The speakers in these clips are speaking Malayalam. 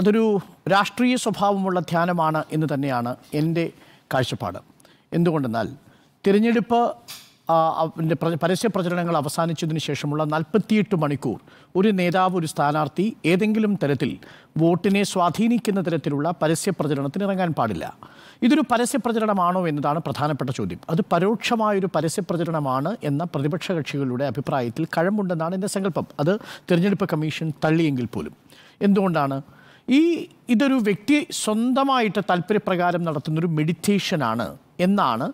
അതൊരു രാഷ്ട്രീയ സ്വഭാവമുള്ള ധ്യാനമാണ് എന്ന് തന്നെയാണ് എൻ്റെ കാഴ്ചപ്പാട് എന്തുകൊണ്ടെന്നാൽ തിരഞ്ഞെടുപ്പ് പരസ്യ പ്രചരണങ്ങൾ അവസാനിച്ചതിന് ശേഷമുള്ള നാൽപ്പത്തിയെട്ട് മണിക്കൂർ ഒരു നേതാവ് ഒരു സ്ഥാനാർത്ഥി ഏതെങ്കിലും തരത്തിൽ വോട്ടിനെ സ്വാധീനിക്കുന്ന തരത്തിലുള്ള പരസ്യ പ്രചരണത്തിന് ഇറങ്ങാൻ പാടില്ല ഇതൊരു പരസ്യ പ്രചരണമാണോ എന്നതാണ് പ്രധാനപ്പെട്ട ചോദ്യം അത് പരോക്ഷമായൊരു പരസ്യ പ്രചരണമാണ് എന്ന പ്രതിപക്ഷ കക്ഷികളുടെ അഭിപ്രായത്തിൽ കഴമ്പുണ്ടെന്നാണ് എൻ്റെ സങ്കല്പം അത് തിരഞ്ഞെടുപ്പ് കമ്മീഷൻ തള്ളിയെങ്കിൽ പോലും എന്തുകൊണ്ടാണ് ഈ ഇതൊരു വ്യക്തി സ്വന്തമായിട്ട് താല്പര്യപ്രകാരം നടത്തുന്നൊരു മെഡിറ്റേഷനാണ് എന്നാണ്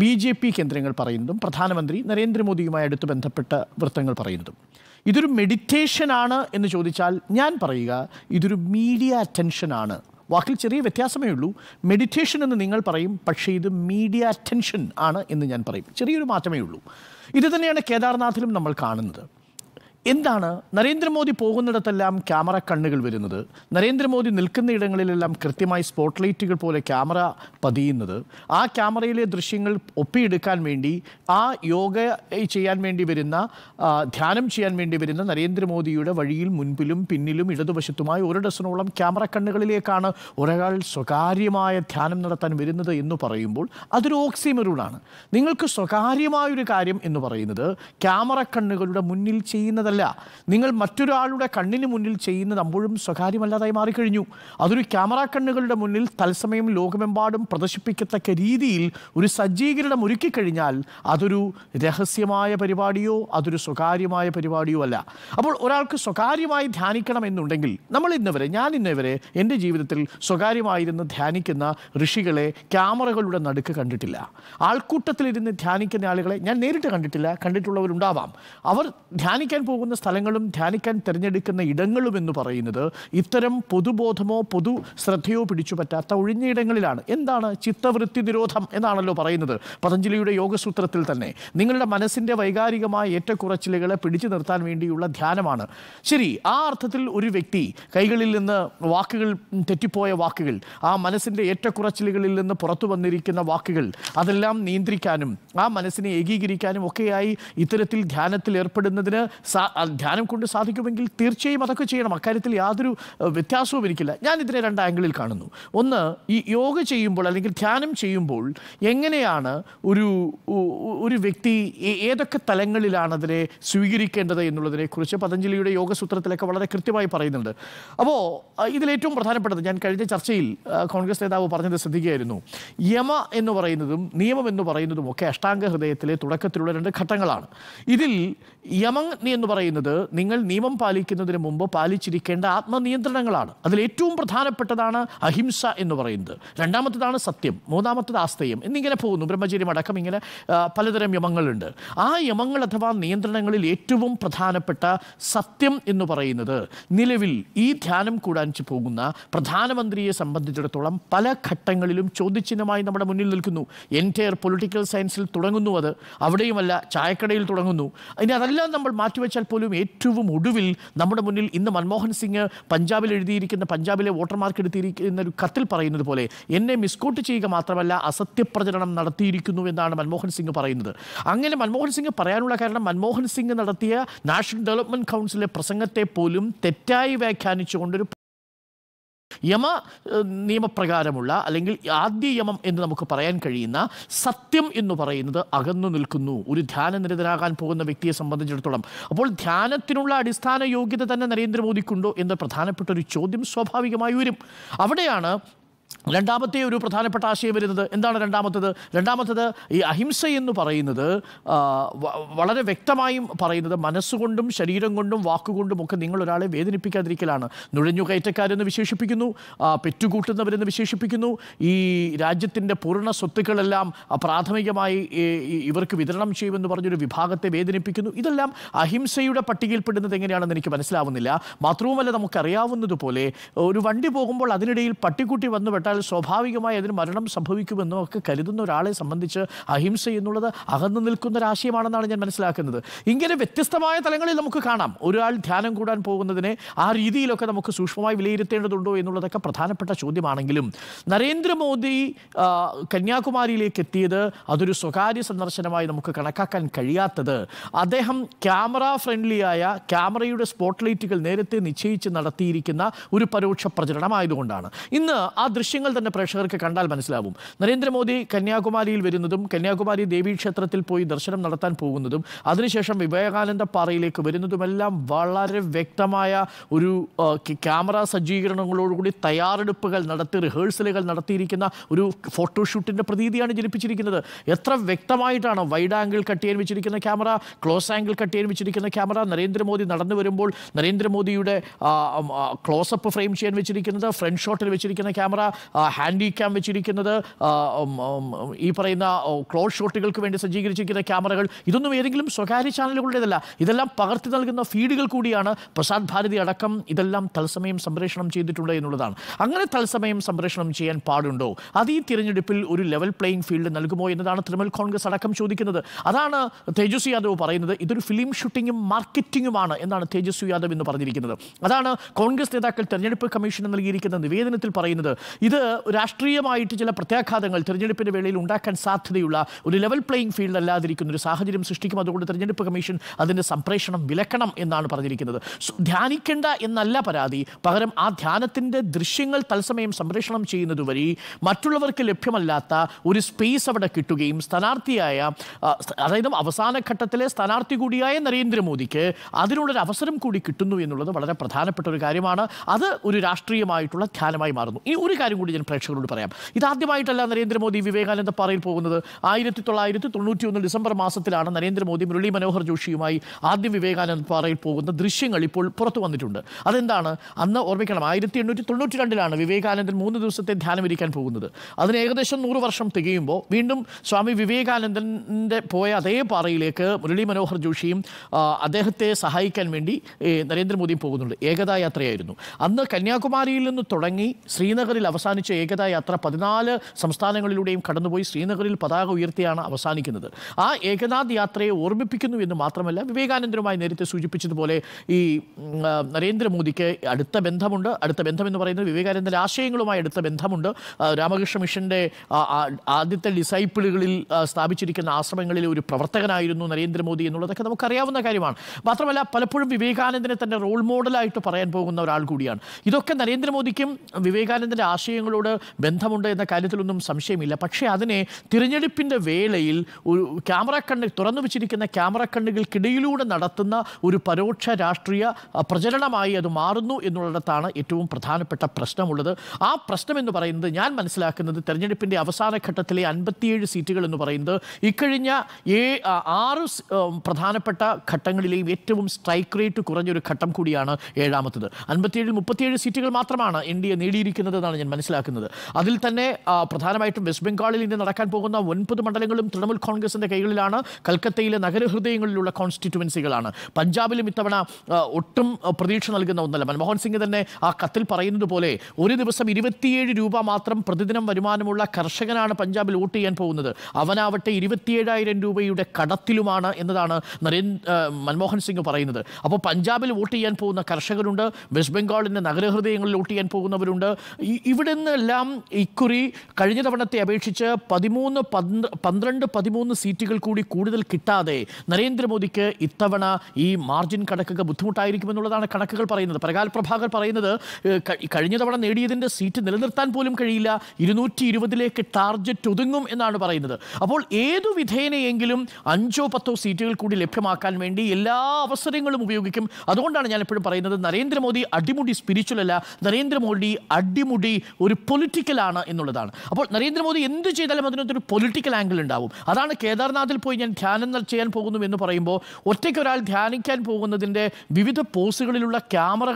ബി ജെ പി കേന്ദ്രങ്ങൾ പറയുന്നതും പ്രധാനമന്ത്രി നരേന്ദ്രമോദിയുമായി അടുത്ത് ബന്ധപ്പെട്ട വൃത്തങ്ങൾ പറയുന്നതും ഇതൊരു മെഡിറ്റേഷനാണ് എന്ന് ചോദിച്ചാൽ ഞാൻ പറയുക ഇതൊരു മീഡിയ അറ്റൻഷനാണ് വാക്കിൽ ചെറിയ വ്യത്യാസമേ ഉള്ളൂ മെഡിറ്റേഷൻ എന്ന് നിങ്ങൾ പറയും പക്ഷേ ഇത് മീഡിയ അറ്റൻഷൻ ആണ് എന്ന് ഞാൻ പറയും ചെറിയൊരു മാറ്റമേ ഉള്ളൂ ഇത് തന്നെയാണ് കേദാർനാഥിലും നമ്മൾ കാണുന്നത് എന്താണ് നരേന്ദ്രമോദി പോകുന്നിടത്തെല്ലാം ക്യാമറ കണ്ണുകൾ വരുന്നത് നരേന്ദ്രമോദി നിൽക്കുന്ന ഇടങ്ങളിലെല്ലാം കൃത്യമായി സ്പോട്ട് ലൈറ്റുകൾ പോലെ ക്യാമറ പതിയുന്നത് ആ ക്യാമറയിലെ ദൃശ്യങ്ങൾ ഒപ്പിയെടുക്കാൻ വേണ്ടി ആ യോഗ ചെയ്യാൻ വേണ്ടി വരുന്ന ധ്യാനം ചെയ്യാൻ വേണ്ടി വരുന്ന നരേന്ദ്രമോദിയുടെ വഴിയിൽ മുൻപിലും പിന്നിലും ഇടതുവശത്തുമായി ഒരു ഡസനോളം ക്യാമറ കണ്ണുകളിലേക്കാണ് ഒരാൾ സ്വകാര്യമായ ധ്യാനം നടത്താൻ വരുന്നത് എന്ന് പറയുമ്പോൾ അതൊരു ഓക്സിമറൂഡാണ് നിങ്ങൾക്ക് സ്വകാര്യമായൊരു കാര്യം എന്ന് പറയുന്നത് ക്യാമറ കണ്ണുകളുടെ മുന്നിൽ ചെയ്യുന്നത് ചെയ്യുന്നതല്ല നിങ്ങൾ മറ്റൊരാളുടെ കണ്ണിന് മുന്നിൽ ചെയ്യുന്നത് അമ്പോഴും സ്വകാര്യമല്ലാതായി മാറിക്കഴിഞ്ഞു അതൊരു ക്യാമറ കണ്ണുകളുടെ മുന്നിൽ തത്സമയം ലോകമെമ്പാടും പ്രദർശിപ്പിക്കത്തക്ക രീതിയിൽ ഒരു സജ്ജീകരണം ഒരുക്കിക്കഴിഞ്ഞാൽ അതൊരു രഹസ്യമായ പരിപാടിയോ അതൊരു സ്വകാര്യമായ പരിപാടിയോ അല്ല അപ്പോൾ ഒരാൾക്ക് സ്വകാര്യമായി ധ്യാനിക്കണം എന്നുണ്ടെങ്കിൽ നമ്മൾ ഇന്നവരെ ഞാൻ ഇന്നവരെ എൻ്റെ ജീവിതത്തിൽ സ്വകാര്യമായിരുന്നു ധ്യാനിക്കുന്ന ഋഷികളെ ക്യാമറകളുടെ നടുക്ക് കണ്ടിട്ടില്ല ആൾക്കൂട്ടത്തിലിരുന്ന് ധ്യാനിക്കുന്ന ആളുകളെ ഞാൻ നേരിട്ട് കണ്ടിട്ടില്ല കണ്ടിട്ടുള്ളവരുണ്ടാവാം അവർ ധ്യാനിക്കാൻ പോകുന്ന പോകുന്ന സ്ഥലങ്ങളും ധ്യാനിക്കാൻ തിരഞ്ഞെടുക്കുന്ന ഇടങ്ങളും എന്ന് പറയുന്നത് ഇത്തരം പൊതുബോധമോ പൊതു ശ്രദ്ധയോ പിടിച്ചു പറ്റാത്ത ഒഴിഞ്ഞയിടങ്ങളിലാണ് എന്താണ് ചിത്തവൃത്തി നിരോധം എന്നാണല്ലോ പറയുന്നത് പതഞ്ജലിയുടെ യോഗസൂത്രത്തിൽ തന്നെ നിങ്ങളുടെ മനസ്സിൻ്റെ വൈകാരികമായ ഏറ്റക്കുറച്ചിലുകളെ പിടിച്ചു നിർത്താൻ വേണ്ടിയുള്ള ധ്യാനമാണ് ശരി ആ അർത്ഥത്തിൽ ഒരു വ്യക്തി കൈകളിൽ നിന്ന് വാക്കുകൾ തെറ്റിപ്പോയ വാക്കുകൾ ആ മനസ്സിൻ്റെ ഏറ്റക്കുറച്ചിലുകളിൽ നിന്ന് പുറത്തു വന്നിരിക്കുന്ന വാക്കുകൾ അതെല്ലാം നിയന്ത്രിക്കാനും ആ മനസ്സിനെ ഏകീകരിക്കാനും ഒക്കെയായി ഇത്തരത്തിൽ ധ്യാനത്തിൽ ഏർപ്പെടുന്നതിന് സാ ധ്യാനം കൊണ്ട് സാധിക്കുമെങ്കിൽ തീർച്ചയായും അതൊക്കെ ചെയ്യണം അക്കാര്യത്തിൽ യാതൊരു വ്യത്യാസവും ഇരിക്കില്ല ഞാൻ ഇതിനെ രണ്ട് ആംഗിളിൽ കാണുന്നു ഒന്ന് ഈ യോഗ ചെയ്യുമ്പോൾ അല്ലെങ്കിൽ ധ്യാനം ചെയ്യുമ്പോൾ എങ്ങനെയാണ് ഒരു ഒരു വ്യക്തി ഏതൊക്കെ തലങ്ങളിലാണ് അതിനെ സ്വീകരിക്കേണ്ടത് കുറിച്ച് പതഞ്ജലിയുടെ യോഗസൂത്രത്തിലൊക്കെ വളരെ കൃത്യമായി പറയുന്നുണ്ട് അപ്പോൾ ഇതിലേറ്റവും പ്രധാനപ്പെട്ടത് ഞാൻ കഴിഞ്ഞ ചർച്ചയിൽ കോൺഗ്രസ് നേതാവ് പറഞ്ഞത് ശ്രദ്ധിക്കുകയായിരുന്നു യമ എന്ന് പറയുന്നതും നിയമം എന്ന് പറയുന്നതും ഒക്കെ അഷ്ടാംഗ ഹൃദയത്തിലെ തുടക്കത്തിലുള്ള രണ്ട് ഘട്ടങ്ങളാണ് ഇതിൽ യമ എന്ന് പറയുന്നത് പറയുന്നത് നിങ്ങൾ നിയമം പാലിക്കുന്നതിന് മുമ്പ് പാലിച്ചിരിക്കേണ്ട ആത്മനിയന്ത്രണങ്ങളാണ് അതിൽ ഏറ്റവും പ്രധാനപ്പെട്ടതാണ് അഹിംസ എന്ന് പറയുന്നത് രണ്ടാമത്തതാണ് സത്യം മൂന്നാമത്തത് ആസ്തയം എന്നിങ്ങനെ പോകുന്നു ബ്രഹ്മചര്യം അടക്കം ഇങ്ങനെ പലതരം യമങ്ങളുണ്ട് ആ യമങ്ങൾ അഥവാ നിയന്ത്രണങ്ങളിൽ ഏറ്റവും പ്രധാനപ്പെട്ട സത്യം എന്ന് പറയുന്നത് നിലവിൽ ഈ ധ്യാനം കൂടാനിച്ച് പോകുന്ന പ്രധാനമന്ത്രിയെ സംബന്ധിച്ചിടത്തോളം പല ഘട്ടങ്ങളിലും ചോദ്യചിഹ്നമായി നമ്മുടെ മുന്നിൽ നിൽക്കുന്നു എൻറ്റയർ പൊളിറ്റിക്കൽ സയൻസിൽ തുടങ്ങുന്നു അത് അവിടെയുമല്ല ചായക്കടയിൽ തുടങ്ങുന്നു ഇനി അതെല്ലാം നമ്മൾ മാറ്റിവെച്ചാൽ പോലും ഏറ്റവും ഒടുവിൽ നമ്മുടെ മുന്നിൽ ഇന്ന് മൻമോഹൻ സിംഗ് പഞ്ചാബിൽ എഴുതിയിരിക്കുന്ന പഞ്ചാബിലെ വോട്ടർമാർക്ക് എടുത്തിരിക്കുന്ന ഒരു കത്തിൽ പറയുന്നത് പോലെ എന്നെ മിസ്കോട്ട് ചെയ്യുക മാത്രമല്ല അസത്യപ്രചരണം നടത്തിയിരിക്കുന്നു എന്നാണ് മൻമോഹൻ സിംഗ് പറയുന്നത് അങ്ങനെ മൻമോഹൻ സിംഗ് പറയാനുള്ള കാരണം മൻമോഹൻ സിംഗ് നടത്തിയ നാഷണൽ ഡെവലപ്മെൻറ്റ് കൗൺസിലെ പ്രസംഗത്തെ പോലും തെറ്റായി വ്യാഖ്യാനിച്ചുകൊണ്ടൊരു യമ നിയമപ്രകാരമുള്ള അല്ലെങ്കിൽ ആദ്യ യമം എന്ന് നമുക്ക് പറയാൻ കഴിയുന്ന സത്യം എന്ന് പറയുന്നത് അകന്നു നിൽക്കുന്നു ഒരു ധ്യാനനിരതരാകാൻ പോകുന്ന വ്യക്തിയെ സംബന്ധിച്ചിടത്തോളം അപ്പോൾ ധ്യാനത്തിനുള്ള അടിസ്ഥാന യോഗ്യത തന്നെ നരേന്ദ്രമോദിക്കുണ്ടോ എന്ന പ്രധാനപ്പെട്ട ഒരു ചോദ്യം സ്വാഭാവികമായി വരും അവിടെയാണ് രണ്ടാമത്തെ ഒരു പ്രധാനപ്പെട്ട ആശയം വരുന്നത് എന്താണ് രണ്ടാമത്തത് രണ്ടാമത്തത് ഈ അഹിംസ എന്ന് പറയുന്നത് വളരെ വ്യക്തമായും പറയുന്നത് മനസ്സുകൊണ്ടും ശരീരം കൊണ്ടും വാക്കുകൊണ്ടും ഒക്കെ നിങ്ങൾ ഒരാളെ വേദനിപ്പിക്കാതിരിക്കലാണ് നുഴഞ്ഞു കയറ്റക്കാരെന്ന് വിശേഷിപ്പിക്കുന്നു പെറ്റുകൂട്ടുന്നവരെന്ന് വിശേഷിപ്പിക്കുന്നു ഈ രാജ്യത്തിൻ്റെ പൂർണ്ണ സ്വത്തുക്കളെല്ലാം പ്രാഥമികമായി ഇവർക്ക് വിതരണം ചെയ്യുമെന്ന് പറഞ്ഞൊരു വിഭാഗത്തെ വേദനിപ്പിക്കുന്നു ഇതെല്ലാം അഹിംസയുടെ പട്ടികയിൽപ്പെടുന്നത് എങ്ങനെയാണെന്ന് എനിക്ക് മനസ്സിലാവുന്നില്ല മാത്രവുമല്ല നമുക്കറിയാവുന്നതുപോലെ ഒരു വണ്ടി പോകുമ്പോൾ അതിനിടയിൽ പട്ടിക്കുട്ടി വന്നു മരണപ്പെട്ടാൽ സ്വാഭാവികമായി അതിന് മരണം സംഭവിക്കുമെന്നോ ഒക്കെ കരുതുന്ന ഒരാളെ സംബന്ധിച്ച് അഹിംസ എന്നുള്ളത് അകന്നു നിൽക്കുന്ന ഒരാശയമാണെന്നാണ് ഞാൻ മനസ്സിലാക്കുന്നത് ഇങ്ങനെ വ്യത്യസ്തമായ തലങ്ങളിൽ നമുക്ക് കാണാം ഒരാൾ ധ്യാനം കൂടാൻ പോകുന്നതിനെ ആ രീതിയിലൊക്കെ നമുക്ക് സൂക്ഷ്മമായി വിലയിരുത്തേണ്ടതുണ്ടോ എന്നുള്ളതൊക്കെ പ്രധാനപ്പെട്ട ചോദ്യമാണെങ്കിലും നരേന്ദ്രമോദി കന്യാകുമാരിയിലേക്ക് എത്തിയത് അതൊരു സ്വകാര്യ സന്ദർശനമായി നമുക്ക് കണക്കാക്കാൻ കഴിയാത്തത് അദ്ദേഹം ക്യാമറ ഫ്രണ്ട്ലിയായ ക്യാമറയുടെ ലൈറ്റുകൾ നേരത്തെ നിശ്ചയിച്ച് നടത്തിയിരിക്കുന്ന ഒരു പരോക്ഷ പ്രചരണമായതുകൊണ്ടാണ് ഇന്ന് ആ ദൃശ്യം ദൃശ്യങ്ങൾ തന്നെ പ്രേക്ഷകർക്ക് കണ്ടാൽ മനസ്സിലാവും നരേന്ദ്രമോദി കന്യാകുമാരിയിൽ വരുന്നതും കന്യാകുമാരി ദേവീക്ഷേത്രത്തിൽ പോയി ദർശനം നടത്താൻ പോകുന്നതും അതിനുശേഷം വിവേകാനന്ദ പാറയിലേക്ക് വരുന്നതുമെല്ലാം വളരെ വ്യക്തമായ ഒരു ക്യാമറ സജ്ജീകരണങ്ങളോടുകൂടി തയ്യാറെടുപ്പുകൾ നടത്തി റിഹേഴ്സലുകൾ നടത്തിയിരിക്കുന്ന ഒരു ഫോട്ടോഷൂട്ടിൻ്റെ പ്രതീതിയാണ് ജനിപ്പിച്ചിരിക്കുന്നത് എത്ര വ്യക്തമായിട്ടാണ് വൈഡ് ആംഗിൾ കട്ട് ചെയ്യാൻ വെച്ചിരിക്കുന്ന ക്യാമറ ക്ലോസ് ആംഗിൾ കട്ട് ചെയ്യാൻ വെച്ചിരിക്കുന്ന ക്യാമറ നരേന്ദ്രമോദി നടന്നു വരുമ്പോൾ നരേന്ദ്രമോദിയുടെ ക്ലോസപ്പ് ഫ്രെയിം ചെയ്യാൻ വെച്ചിരിക്കുന്നത് ഫ്രണ്ട് ഷോട്ടിൽ വെച്ചിരിക്കുന്ന ക്യാമറ ഹാൻഡി ക്യാം വെച്ചിരിക്കുന്നത് ഈ പറയുന്ന ക്ലോസ് ഷോട്ടുകൾക്ക് വേണ്ടി സജ്ജീകരിച്ചിരിക്കുന്ന ക്യാമറകൾ ഇതൊന്നും ഏതെങ്കിലും സ്വകാര്യ ചാനലുകളുടേതല്ല ഇതെല്ലാം പകർത്തി നൽകുന്ന ഫീഡുകൾ കൂടിയാണ് പ്രസാദ് ഭാരതി അടക്കം ഇതെല്ലാം തത്സമയം സംപ്രേഷണം ചെയ്തിട്ടുണ്ട് എന്നുള്ളതാണ് അങ്ങനെ തത്സമയം സംപ്രേഷണം ചെയ്യാൻ പാടുണ്ടോ അത് ഈ തിരഞ്ഞെടുപ്പിൽ ഒരു ലെവൽ പ്ലേയിങ് ഫീൽഡ് നൽകുമോ എന്നതാണ് തൃണമൂൽ കോൺഗ്രസ് അടക്കം ചോദിക്കുന്നത് അതാണ് തേജസ്വി യാദവ് പറയുന്നത് ഇതൊരു ഫിലിം ഷൂട്ടിങ്ങും മാർക്കറ്റിങ്ങുമാണ് എന്നാണ് തേജസ്വി യാദവ് എന്ന് പറഞ്ഞിരിക്കുന്നത് അതാണ് കോൺഗ്രസ് നേതാക്കൾ തെരഞ്ഞെടുപ്പ് കമ്മീഷന് നൽകിയിരിക്കുന്ന നിവേദനത്തിൽ പറയുന്നത് ഇത് രാഷ്ട്രീയമായിട്ട് ചില പ്രത്യാഘാതങ്ങൾ തിരഞ്ഞെടുപ്പിൻ്റെ വേളയിൽ ഉണ്ടാക്കാൻ സാധ്യതയുള്ള ഒരു ലെവൽ പ്ലേയിങ് ഫീൽഡ് അല്ലാതിരിക്കുന്ന ഒരു സാഹചര്യം സൃഷ്ടിക്കും അതുകൊണ്ട് തിരഞ്ഞെടുപ്പ് കമ്മീഷൻ അതിൻ്റെ സംപ്രേഷണം വിലക്കണം എന്നാണ് പറഞ്ഞിരിക്കുന്നത് ധ്യാനിക്കേണ്ട എന്നല്ല പരാതി പകരം ആ ധ്യാനത്തിൻ്റെ ദൃശ്യങ്ങൾ തത്സമയം സംപ്രേഷണം ചെയ്യുന്നതുവരെ മറ്റുള്ളവർക്ക് ലഭ്യമല്ലാത്ത ഒരു സ്പേസ് അവിടെ കിട്ടുകയും സ്ഥാനാർത്ഥിയായ അതായത് അവസാന ഘട്ടത്തിലെ സ്ഥാനാർത്ഥി കൂടിയായ നരേന്ദ്രമോദിക്ക് അതിനുള്ളൊരു അവസരം കൂടി കിട്ടുന്നു എന്നുള്ളത് വളരെ പ്രധാനപ്പെട്ട ഒരു കാര്യമാണ് അത് ഒരു രാഷ്ട്രീയമായിട്ടുള്ള ധ്യാനമായി മാറുന്നു ഈ ഒരു കാര്യം കാര്യം കൂടി ഞാൻ പ്രേക്ഷകരോട് പറയാം ഇതാദ്യമായിട്ടല്ല നരേന്ദ്രമോദി വിവേകാനന്ദ പാറയിൽ പോകുന്നത് ആയിരത്തി തൊള്ളായിരത്തി തൊണ്ണൂറ്റി ഒന്ന് ഡിസംബർ മാസത്തിലാണ് നരേന്ദ്രമോദി മുരളി മനോഹർ ജോഷിയുമായി ആദ്യം വിവേകാനന്ദ പാറയിൽ പോകുന്ന ദൃശ്യങ്ങൾ ഇപ്പോൾ പുറത്തു വന്നിട്ടുണ്ട് അതെന്താണ് അന്ന് ഓർമ്മിക്കണം ആയിരത്തി എണ്ണൂറ്റി തൊണ്ണൂറ്റി രണ്ടിലാണ് വിവേകാനന്ദൻ മൂന്ന് ദിവസത്തെ ധ്യാനം ഇരിക്കാൻ പോകുന്നത് അതിന് ഏകദേശം നൂറ് വർഷം തികയുമ്പോൾ വീണ്ടും സ്വാമി വിവേകാനന്ദൻ്റെ പോയ അതേ പാറയിലേക്ക് മുരളി മനോഹർ ജോഷിയും അദ്ദേഹത്തെ സഹായിക്കാൻ വേണ്ടി നരേന്ദ്രമോദിയും പോകുന്നുണ്ട് ഏകതാ യാത്രയായിരുന്നു അന്ന് കന്യാകുമാരിയിൽ നിന്ന് തുടങ്ങി ശ്രീനഗറിൽ അവസാനം അവസാനിച്ച ഏകതാ യാത്ര പതിനാല് സംസ്ഥാനങ്ങളിലൂടെയും കടന്നുപോയി ശ്രീനഗറിൽ പതാക ഉയർത്തിയാണ് അവസാനിക്കുന്നത് ആ ഏകനാഥ് യാത്രയെ ഓർമ്മിപ്പിക്കുന്നു എന്ന് മാത്രമല്ല വിവേകാനന്ദരുമായി നേരത്തെ സൂചിപ്പിച്ചതുപോലെ ഈ നരേന്ദ്രമോദിക്ക് അടുത്ത ബന്ധമുണ്ട് അടുത്ത ബന്ധം എന്ന് പറയുന്നത് വിവേകാനന്ദൻ്റെ ആശയങ്ങളുമായി അടുത്ത ബന്ധമുണ്ട് രാമകൃഷ്ണ മിഷൻ്റെ ആദ്യത്തെ ഡിസൈപ്പിളുകളിൽ സ്ഥാപിച്ചിരിക്കുന്ന ആശ്രമങ്ങളിലെ ഒരു പ്രവർത്തകനായിരുന്നു നരേന്ദ്രമോദി എന്നുള്ളതൊക്കെ നമുക്കറിയാവുന്ന കാര്യമാണ് മാത്രമല്ല പലപ്പോഴും വിവേകാനന്ദനെ തന്നെ റോൾ മോഡലായിട്ട് പറയാൻ പോകുന്ന ഒരാൾ കൂടിയാണ് ഇതൊക്കെ നരേന്ദ്രമോദിക്കും വിവേകാനന്ദൻ്റെ ആശയം ആശയങ്ങളോട് ബന്ധമുണ്ട് എന്ന കാര്യത്തിലൊന്നും സംശയമില്ല പക്ഷേ അതിനെ തിരഞ്ഞെടുപ്പിൻ്റെ വേളയിൽ ഒരു ക്യാമറ കണ്ണ് തുറന്നു വെച്ചിരിക്കുന്ന ക്യാമറ കണ്ണുകൾക്കിടയിലൂടെ നടത്തുന്ന ഒരു പരോക്ഷ രാഷ്ട്രീയ പ്രചരണമായി അത് മാറുന്നു എന്നുള്ളിടത്താണ് ഏറ്റവും പ്രധാനപ്പെട്ട പ്രശ്നമുള്ളത് ആ പ്രശ്നം എന്ന് പറയുന്നത് ഞാൻ മനസ്സിലാക്കുന്നത് തെരഞ്ഞെടുപ്പിൻ്റെ അവസാന ഘട്ടത്തിലെ അൻപത്തിയേഴ് സീറ്റുകൾ എന്ന് പറയുന്നത് ഇക്കഴിഞ്ഞ ഏ ആറ് പ്രധാനപ്പെട്ട ഘട്ടങ്ങളിലെയും ഏറ്റവും സ്ട്രൈക്ക് റേറ്റ് കുറഞ്ഞൊരു ഘട്ടം കൂടിയാണ് ഏഴാമത്തത് അൻപത്തിയേഴ് മുപ്പത്തിയേഴ് സീറ്റുകൾ മാത്രമാണ് എൻ ഡി എ നേടിയിരിക്കുന്നത് എന്നാണ് ഞാൻ മനസ്സിലാക്കുന്നത് അതിൽ തന്നെ പ്രധാനമായിട്ടും വെസ്റ്റ് ബംഗാളിൽ ഇനി നടക്കാൻ പോകുന്ന ഒൻപത് മണ്ഡലങ്ങളും തൃണമൂൽ കോൺഗ്രസിൻ്റെ കൈകളിലാണ് കൽക്കത്തയിലെ നഗരഹൃദയങ്ങളിലുള്ള കോൺസ്റ്റിറ്റുവൻസികളാണ് പഞ്ചാബിലും ഇത്തവണ ഒട്ടും പ്രതീക്ഷ നൽകുന്ന ഒന്നല്ല മൻമോഹൻ സിംഗ് തന്നെ ആ കത്തിൽ പറയുന്നത് പോലെ ഒരു ദിവസം ഇരുപത്തിയേഴ് രൂപ മാത്രം പ്രതിദിനം വരുമാനമുള്ള കർഷകനാണ് പഞ്ചാബിൽ വോട്ട് ചെയ്യാൻ പോകുന്നത് അവനാവട്ടെ ഇരുപത്തിയേഴായിരം രൂപയുടെ കടത്തിലുമാണ് എന്നതാണ് നരേന്ദ്ര മൻമോഹൻ സിംഗ് പറയുന്നത് അപ്പോൾ പഞ്ചാബിൽ വോട്ട് ചെയ്യാൻ പോകുന്ന കർഷകരുണ്ട് വെസ്റ്റ് ബംഗാളിൻ്റെ നഗരഹൃദയങ്ങളിൽ വോട്ട് ചെയ്യാൻ പോകുന്നവരുണ്ട് ഇവിടെ ഇവിടുന്നെല്ലാം ഇക്കുറി കഴിഞ്ഞ തവണത്തെ അപേക്ഷിച്ച് പതിമൂന്ന് പന്ത്രണ്ട് പതിമൂന്ന് സീറ്റുകൾ കൂടി കൂടുതൽ കിട്ടാതെ നരേന്ദ്രമോദിക്ക് ഇത്തവണ ഈ മാർജിൻ ബുദ്ധിമുട്ടായിരിക്കും ബുദ്ധിമുട്ടായിരിക്കുമെന്നുള്ളതാണ് കണക്കുകൾ പറയുന്നത് പ്രകാൽ പ്രഭാകർ പറയുന്നത് കഴിഞ്ഞ തവണ നേടിയതിൻ്റെ സീറ്റ് നിലനിർത്താൻ പോലും കഴിയില്ല ഇരുന്നൂറ്റി ഇരുപതിലേക്ക് ടാർജറ്റ് ഒതുങ്ങും എന്നാണ് പറയുന്നത് അപ്പോൾ ഏതു വിധേനയെങ്കിലും അഞ്ചോ പത്തോ സീറ്റുകൾ കൂടി ലഭ്യമാക്കാൻ വേണ്ടി എല്ലാ അവസരങ്ങളും ഉപയോഗിക്കും അതുകൊണ്ടാണ് ഞാൻ എപ്പോഴും പറയുന്നത് നരേന്ദ്രമോദി അടിമുടി സ്പിരിച്വൽ അല്ല നരേന്ദ്രമോദി അടിമുടി ഒരു പൊളിറ്റിക്കലാണ് എന്നുള്ളതാണ് അപ്പോൾ നരേന്ദ്രമോദി എന്ത് ചെയ്താലും അതിനകത്തൊരു പൊളിറ്റിക്കൽ ആംഗിൾ ഉണ്ടാവും അതാണ് കേദാർനാഥിൽ പോയി ഞാൻ ധ്യാനം ചെയ്യാൻ പോകുന്നു എന്ന് പറയുമ്പോൾ ഒറ്റയ്ക്ക് ഒരാൾ ധ്യാനിക്കാൻ പോകുന്നതിൻ്റെ വിവിധ പോസുകളിലുള്ള ക്യാമറ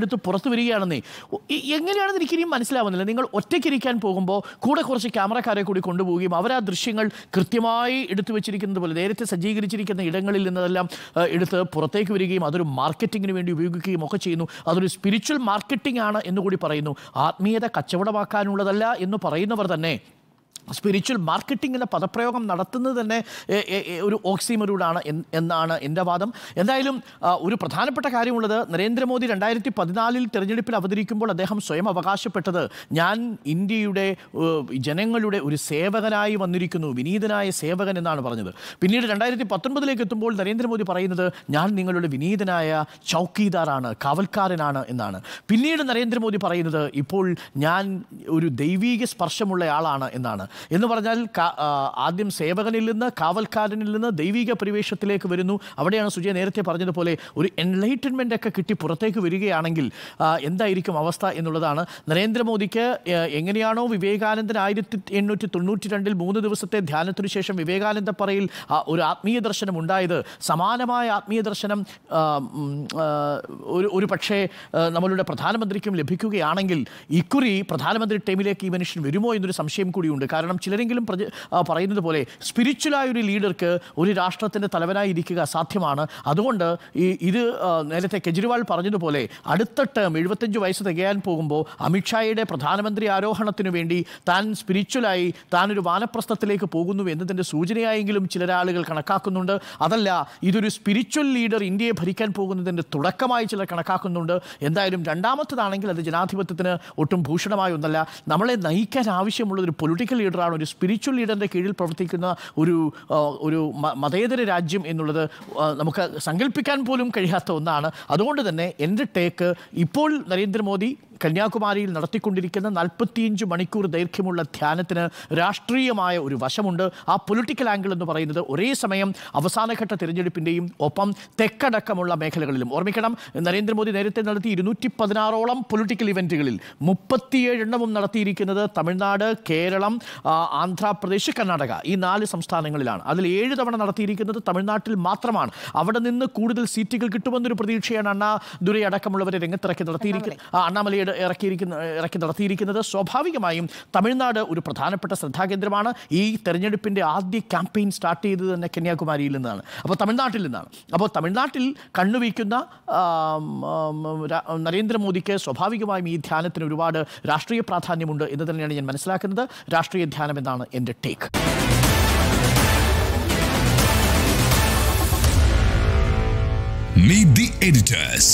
എടുത്ത് പുറത്തു വരികയാണെന്നേ എങ്ങനെയാണെന്ന് എനിക്കിനിയും മനസ്സിലാവുന്നില്ല നിങ്ങൾ ഒറ്റയ്ക്കിരിക്കാൻ പോകുമ്പോൾ കൂടെ കുറച്ച് ക്യാമറക്കാരെ കൂടി കൊണ്ടുപോവുകയും അവർ ആ ദൃശ്യങ്ങൾ കൃത്യമായി എടുത്തു വെച്ചിരിക്കുന്നത് പോലെ നേരത്തെ സജ്ജീകരിച്ചിരിക്കുന്ന ഇടങ്ങളിൽ നിന്നതെല്ലാം എടുത്ത് പുറത്തേക്ക് വരികയും അതൊരു മാർക്കറ്റിങ്ങിന് വേണ്ടി ഉപയോഗിക്കുകയും ഒക്കെ ചെയ്യുന്നു അതൊരു സ്പിരിച്വൽ മാർക്കറ്റിംഗ് ആണ് എന്നുകൂടി പറയുന്നു ആത്മീയത കച്ചവടമാക്കാനുള്ളതല്ല എന്ന് പറയുന്നവർ തന്നെ സ്പിരിച്വൽ മാർക്കറ്റിംഗ് എന്ന പദപ്രയോഗം നടത്തുന്നത് തന്നെ ഒരു ഓക്സിമറൂടാണ് എന്നാണ് എൻ്റെ വാദം എന്തായാലും ഒരു പ്രധാനപ്പെട്ട കാര്യമുള്ളത് നരേന്ദ്രമോദി രണ്ടായിരത്തി പതിനാലിൽ തെരഞ്ഞെടുപ്പിൽ അവതരിക്കുമ്പോൾ അദ്ദേഹം സ്വയം അവകാശപ്പെട്ടത് ഞാൻ ഇന്ത്യയുടെ ജനങ്ങളുടെ ഒരു സേവകനായി വന്നിരിക്കുന്നു വിനീതനായ സേവകൻ എന്നാണ് പറഞ്ഞത് പിന്നീട് രണ്ടായിരത്തി പത്തൊൻപതിലേക്ക് എത്തുമ്പോൾ നരേന്ദ്രമോദി പറയുന്നത് ഞാൻ നിങ്ങളുടെ വിനീതനായ ചൗക്കീദാറാണ് കാവൽക്കാരനാണ് എന്നാണ് പിന്നീട് നരേന്ദ്രമോദി പറയുന്നത് ഇപ്പോൾ ഞാൻ ഒരു ദൈവീക സ്പർശമുള്ള ആളാണ് എന്നാണ് എന്ന് പറഞ്ഞാൽ ആദ്യം സേവകനിൽ നിന്ന് കാവൽക്കാരനിൽ നിന്ന് ദൈവിക പരിവേഷത്തിലേക്ക് വരുന്നു അവിടെയാണ് സുജയ നേരത്തെ പറഞ്ഞതുപോലെ ഒരു എൻലൈറ്റൻമെൻ്റ് ഒക്കെ കിട്ടി പുറത്തേക്ക് വരികയാണെങ്കിൽ എന്തായിരിക്കും അവസ്ഥ എന്നുള്ളതാണ് നരേന്ദ്രമോദിക്ക് എങ്ങനെയാണോ വിവേകാനന്ദൻ ആയിരത്തി എണ്ണൂറ്റി തൊണ്ണൂറ്റി രണ്ടിൽ മൂന്ന് ദിവസത്തെ ധ്യാനത്തിനു ശേഷം വിവേകാനന്ദ പറയിൽ ഒരു ആത്മീയ ദർശനം ഉണ്ടായത് സമാനമായ ആത്മീയ ദർശനം ഒരു ഒരു പക്ഷേ നമ്മളുടെ പ്രധാനമന്ത്രിക്കും ലഭിക്കുകയാണെങ്കിൽ ഇക്കുറി പ്രധാനമന്ത്രി ടൈമിലേക്ക് ഈ മനുഷ്യൻ വരുമോ എന്നൊരു സംശയം കൂടിയുണ്ട് കാരണം കാരണം ചിലരെങ്കിലും പ്രജ പറയുന്നത് പോലെ സ്പിരിച്വലായ ഒരു ലീഡർക്ക് ഒരു രാഷ്ട്രത്തിൻ്റെ തലവനായി ഇരിക്കുക സാധ്യമാണ് അതുകൊണ്ട് ഈ ഇത് നേരത്തെ കെജ്രിവാൾ പറഞ്ഞതുപോലെ അടുത്ത ടേം എഴുപത്തഞ്ച് വയസ്സ് തികയാൻ പോകുമ്പോൾ അമിത്ഷായുടെ പ്രധാനമന്ത്രി ആരോഹണത്തിനു വേണ്ടി താൻ സ്പിരിച്വലായി താൻ ഒരു വാനപ്രസ്ഥത്തിലേക്ക് പോകുന്നു എന്നതിൻ്റെ സൂചനയായെങ്കിലും ആളുകൾ കണക്കാക്കുന്നുണ്ട് അതല്ല ഇതൊരു സ്പിരിച്വൽ ലീഡർ ഇന്ത്യയെ ഭരിക്കാൻ പോകുന്നതിൻ്റെ തുടക്കമായി ചിലർ കണക്കാക്കുന്നുണ്ട് എന്തായാലും രണ്ടാമത്തതാണെങ്കിൽ അത് ജനാധിപത്യത്തിന് ഒട്ടും ഭൂഷണമായ ഒന്നല്ല നമ്മളെ നയിക്കാൻ ആവശ്യമുള്ള ഒരു പൊളിറ്റിക്കൽ ലീഡർ ലീഡറാണ് ഒരു സ്പിരിച്വൽ ലീഡറിൻ്റെ കീഴിൽ പ്രവർത്തിക്കുന്ന ഒരു ഒരു മതേതര രാജ്യം എന്നുള്ളത് നമുക്ക് സങ്കല്പിക്കാൻ പോലും കഴിയാത്ത ഒന്നാണ് അതുകൊണ്ട് തന്നെ എൻ്റെ ടേക്ക് ഇപ്പോൾ നരേന്ദ്രമോദി കന്യാകുമാരിയിൽ നടത്തിക്കൊണ്ടിരിക്കുന്ന നാൽപ്പത്തിയഞ്ച് മണിക്കൂർ ദൈർഘ്യമുള്ള ധ്യാനത്തിന് രാഷ്ട്രീയമായ ഒരു വശമുണ്ട് ആ പൊളിറ്റിക്കൽ ആംഗിൾ എന്ന് പറയുന്നത് ഒരേ സമയം അവസാനഘട്ട തിരഞ്ഞെടുപ്പിൻ്റെയും ഒപ്പം തെക്കടക്കമുള്ള മേഖലകളിലും ഓർമ്മിക്കണം നരേന്ദ്രമോദി നേരത്തെ നടത്തി ഇരുന്നൂറ്റി പതിനാറോളം പൊളിറ്റിക്കൽ ഇവൻറ്റുകളിൽ മുപ്പത്തിയേഴെണ്ണവും നടത്തിയിരിക്കുന്നത് തമിഴ്നാട് കേരളം ആന്ധ്രാപ്രദേശ് കർണാടക ഈ നാല് സംസ്ഥാനങ്ങളിലാണ് അതിൽ ഏഴ് തവണ നടത്തിയിരിക്കുന്നത് തമിഴ്നാട്ടിൽ മാത്രമാണ് അവിടെ നിന്ന് കൂടുതൽ സീറ്റുകൾ കിട്ടുമെന്നൊരു പ്രതീക്ഷയാണ് അണ്ണാ ദുരൈ അടക്കമുള്ളവരെ രംഗത്തിറക്കി നടത്തിയിരിക്കുന്നത് അണ്ണാമലയുടെ ഇറക്കിയിരിക്കുന്ന ഇറക്കി നടത്തിയിരിക്കുന്നത് സ്വാഭാവികമായും തമിഴ്നാട് ഒരു പ്രധാനപ്പെട്ട ശ്രദ്ധാകേന്ദ്രമാണ് ഈ തെരഞ്ഞെടുപ്പിൻ്റെ ആദ്യ ക്യാമ്പയിൻ സ്റ്റാർട്ട് ചെയ്തത് തന്നെ കന്യാകുമാരിയിൽ നിന്നാണ് അപ്പോൾ തമിഴ്നാട്ടിൽ നിന്നാണ് അപ്പോൾ തമിഴ്നാട്ടിൽ കണ്ണുവയ്ക്കുന്ന നരേന്ദ്രമോദിക്ക് സ്വാഭാവികമായും ഈ ധ്യാനത്തിന് ഒരുപാട് രാഷ്ട്രീയ പ്രാധാന്യമുണ്ട് എന്ന് തന്നെയാണ് ഞാൻ മനസ്സിലാക്കുന്നത് രാഷ്ട്രീയ ധ്യാനം എന്നാണ് എൻ്റെ ടേക്ക് Meet the editors.